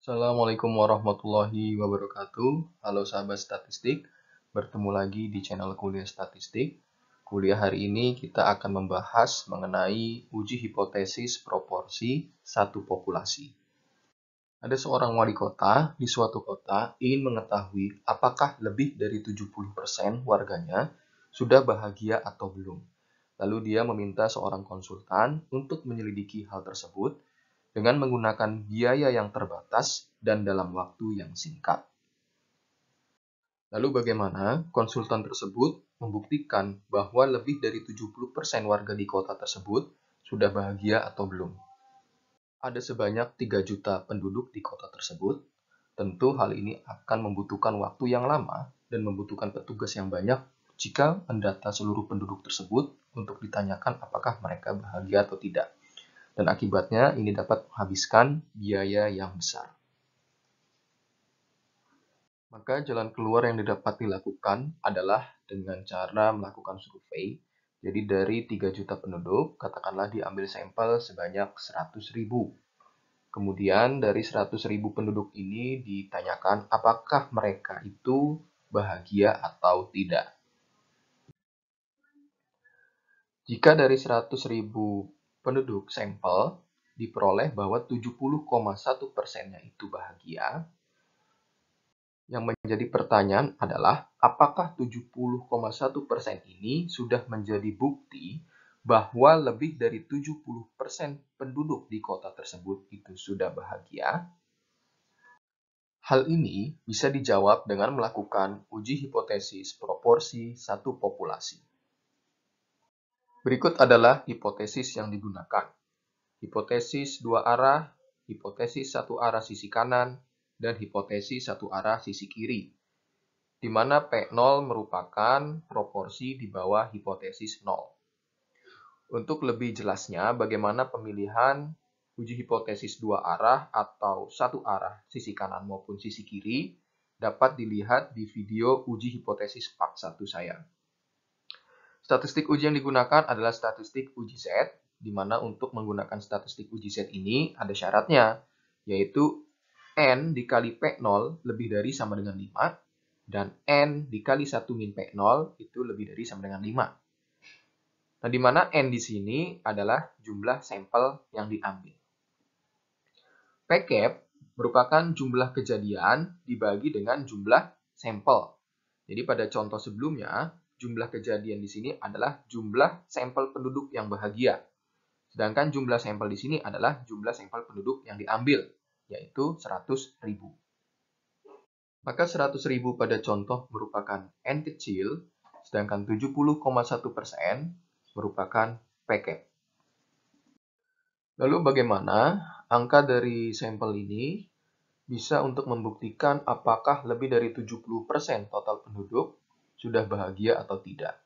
Assalamualaikum warahmatullahi wabarakatuh. Halo sahabat statistik, bertemu lagi di channel kuliah statistik. Kuliah hari ini kita akan membahas mengenai uji hipotesis proporsi satu populasi. Ada seorang wali kota di suatu kota ingin mengetahui apakah lebih dari 70% warganya sudah bahagia atau belum. Lalu dia meminta seorang konsultan untuk menyelidiki hal tersebut dengan menggunakan biaya yang terbatas dan dalam waktu yang singkat. Lalu bagaimana konsultan tersebut membuktikan bahwa lebih dari 70% warga di kota tersebut sudah bahagia atau belum? Ada sebanyak 3 juta penduduk di kota tersebut. Tentu hal ini akan membutuhkan waktu yang lama dan membutuhkan petugas yang banyak jika mendata seluruh penduduk tersebut untuk ditanyakan apakah mereka bahagia atau tidak dan akibatnya ini dapat menghabiskan biaya yang besar. Maka jalan keluar yang didapat dilakukan adalah dengan cara melakukan survei. Jadi dari 3 juta penduduk, katakanlah diambil sampel sebanyak 100 ribu. Kemudian dari 100 ribu penduduk ini ditanyakan apakah mereka itu bahagia atau tidak. Jika dari 100 ribu penduduk sampel diperoleh bahwa 70,1 persennya itu bahagia. Yang menjadi pertanyaan adalah apakah 70,1 persen ini sudah menjadi bukti bahwa lebih dari 70% persen penduduk di kota tersebut itu sudah bahagia? Hal ini bisa dijawab dengan melakukan uji hipotesis proporsi satu populasi. Berikut adalah hipotesis yang digunakan. Hipotesis dua arah, hipotesis satu arah sisi kanan, dan hipotesis satu arah sisi kiri, di mana P0 merupakan proporsi di bawah hipotesis 0. Untuk lebih jelasnya bagaimana pemilihan uji hipotesis dua arah atau satu arah sisi kanan maupun sisi kiri dapat dilihat di video uji hipotesis part 1 saya. Statistik uji yang digunakan adalah statistik uji Z, di mana untuk menggunakan statistik uji Z ini ada syaratnya, yaitu N dikali P0 lebih dari sama dengan 5, dan N dikali 1 min P0 itu lebih dari sama dengan 5. Nah, di mana N di sini adalah jumlah sampel yang diambil. P cap merupakan jumlah kejadian dibagi dengan jumlah sampel. Jadi pada contoh sebelumnya, jumlah kejadian di sini adalah jumlah sampel penduduk yang bahagia. Sedangkan jumlah sampel di sini adalah jumlah sampel penduduk yang diambil, yaitu 100.000. Maka 100.000 pada contoh merupakan N kecil, sedangkan 70,1% merupakan P Lalu bagaimana angka dari sampel ini bisa untuk membuktikan apakah lebih dari 70% total penduduk sudah bahagia atau tidak.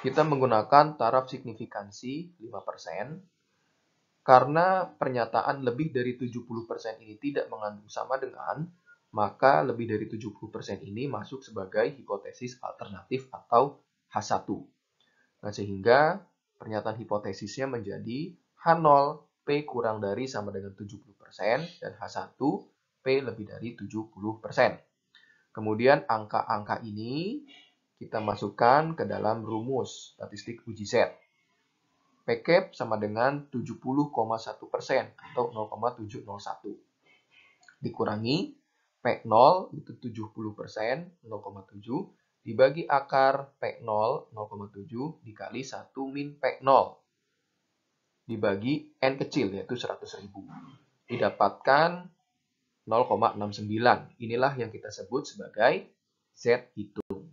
Kita menggunakan taraf signifikansi 5% karena pernyataan lebih dari 70% ini tidak mengandung sama dengan, maka lebih dari 70% ini masuk sebagai hipotesis alternatif atau H1. Nah, sehingga pernyataan hipotesisnya menjadi H0 P kurang dari sama dengan 70% dan H1 P lebih dari 70%. Kemudian angka-angka ini kita masukkan ke dalam rumus statistik uji set. PCAP sama dengan 70,1% atau 0,701. Dikurangi P0 itu 70%, 0,7 dibagi akar P0, 0,7 dikali 1 min P0 dibagi N kecil yaitu 100.000. Didapatkan 0,69. Inilah yang kita sebut sebagai Z hitung.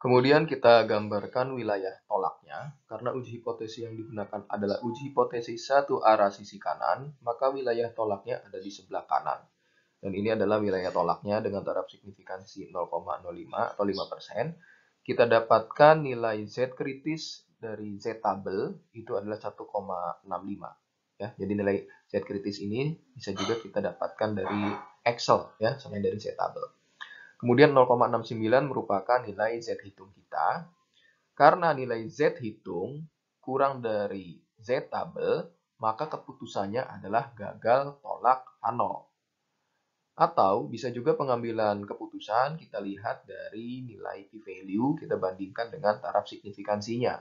Kemudian kita gambarkan wilayah tolaknya. Karena uji hipotesis yang digunakan adalah uji hipotesis satu arah sisi kanan, maka wilayah tolaknya ada di sebelah kanan. Dan ini adalah wilayah tolaknya dengan taraf signifikansi 0,05 atau 5%. Kita dapatkan nilai Z kritis dari Z tabel itu adalah 1,65 ya jadi nilai z kritis ini bisa juga kita dapatkan dari Excel ya selain dari z table. kemudian 0,69 merupakan nilai z hitung kita karena nilai z hitung kurang dari z table, maka keputusannya adalah gagal tolak A0 atau bisa juga pengambilan keputusan kita lihat dari nilai p-value kita bandingkan dengan taraf signifikansinya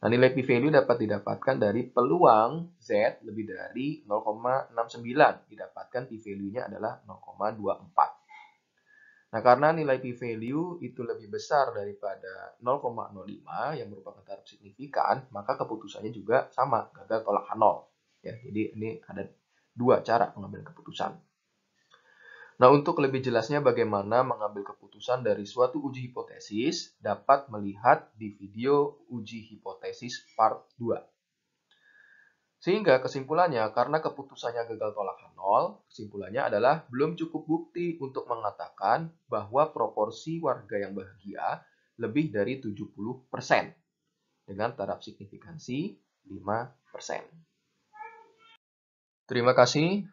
Nah, nilai P-value dapat didapatkan dari peluang Z lebih dari 0,69. Didapatkan P-value-nya adalah 0,24. Nah, karena nilai P-value itu lebih besar daripada 0,05 yang merupakan taraf signifikan, maka keputusannya juga sama, gagal tolak nol. Ya, jadi ini ada dua cara mengambil keputusan. Nah, untuk lebih jelasnya bagaimana mengambil keputusan dari suatu uji hipotesis dapat melihat di video uji hipotesis part 2. Sehingga kesimpulannya, karena keputusannya gagal tolak nol, kesimpulannya adalah belum cukup bukti untuk mengatakan bahwa proporsi warga yang bahagia lebih dari 70% dengan taraf signifikansi 5%. Terima kasih